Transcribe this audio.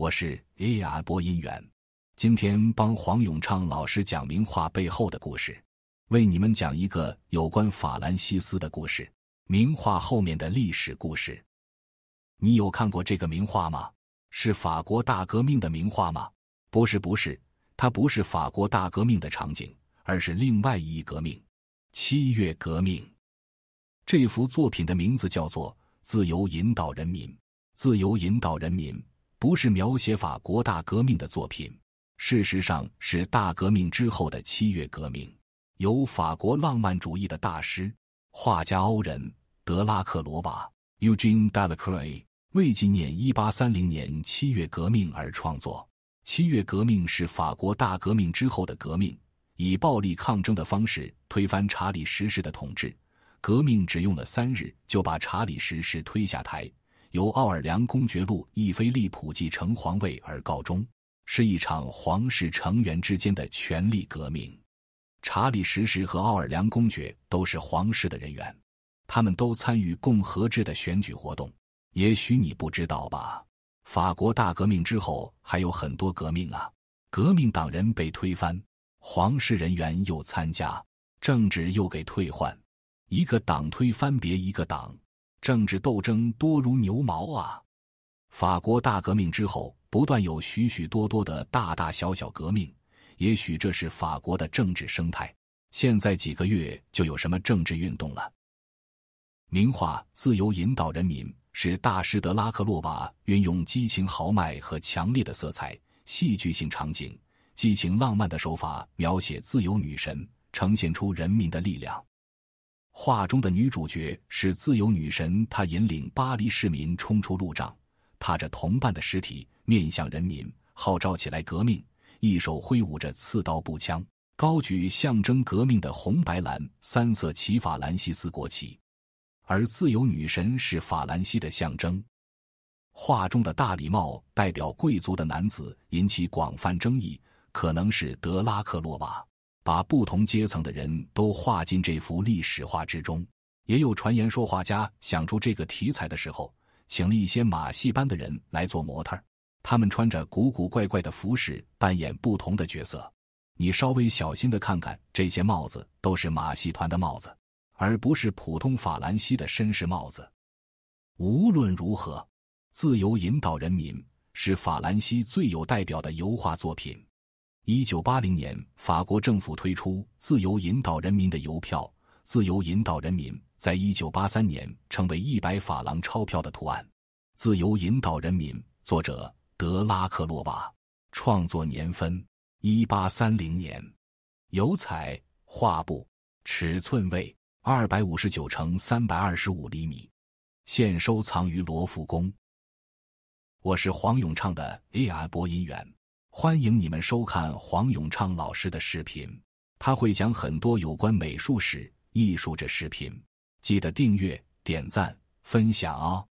我是 AI 播音员，今天帮黄永昌老师讲名画背后的故事，为你们讲一个有关法兰西斯的故事——名画后面的历史故事。你有看过这个名画吗？是法国大革命的名画吗？不是，不是，它不是法国大革命的场景，而是另外一革命——七月革命。这幅作品的名字叫做《自由引导人民》，自由引导人民。不是描写法国大革命的作品，事实上是大革命之后的七月革命，由法国浪漫主义的大师画家欧仁德拉克罗瓦 （Eugene Delacroix） 为纪念一八三零年七月革命而创作。七月革命是法国大革命之后的革命，以暴力抗争的方式推翻查理十世的统治。革命只用了三日，就把查理十世推下台。由奥尔良公爵路易菲利普继承皇位而告终，是一场皇室成员之间的权力革命。查理十世和奥尔良公爵都是皇室的人员，他们都参与共和制的选举活动。也许你不知道吧？法国大革命之后还有很多革命啊！革命党人被推翻，皇室人员又参加政治，又给退换，一个党推翻别一个党。政治斗争多如牛毛啊！法国大革命之后，不断有许许多多的大大小小革命。也许这是法国的政治生态。现在几个月就有什么政治运动了？名画《自由引导人民》是大师德拉克洛瓦运用激情豪迈和强烈的色彩、戏剧性场景、激情浪漫的手法，描写自由女神，呈现出人民的力量。画中的女主角是自由女神，她引领巴黎市民冲出路障，踏着同伴的尸体，面向人民号召起来革命。一手挥舞着刺刀步枪，高举象征革命的红白蓝三色旗法兰西斯国旗。而自由女神是法兰西的象征。画中的大礼帽代表贵族的男子引起广泛争议，可能是德拉克洛瓦。把不同阶层的人都画进这幅历史画之中。也有传言说，画家想出这个题材的时候，请了一些马戏班的人来做模特儿。他们穿着古古怪怪的服饰，扮演不同的角色。你稍微小心的看看，这些帽子都是马戏团的帽子，而不是普通法兰西的绅士帽子。无论如何，《自由引导人民》是法兰西最有代表的油画作品。一九八零年，法国政府推出“自由引导人民”的邮票，“自由引导人民”在一九八三年成为一百法郎钞票的图案。“自由引导人民”作者德拉克洛瓦，创作年份一八三零年，油彩画布，尺寸为二百五十九乘三百二十五厘米，现收藏于罗浮宫。我是黄永畅的 AI 播音员。欢迎你们收看黄永昌老师的视频，他会讲很多有关美术史、艺术这视频，记得订阅、点赞、分享哦。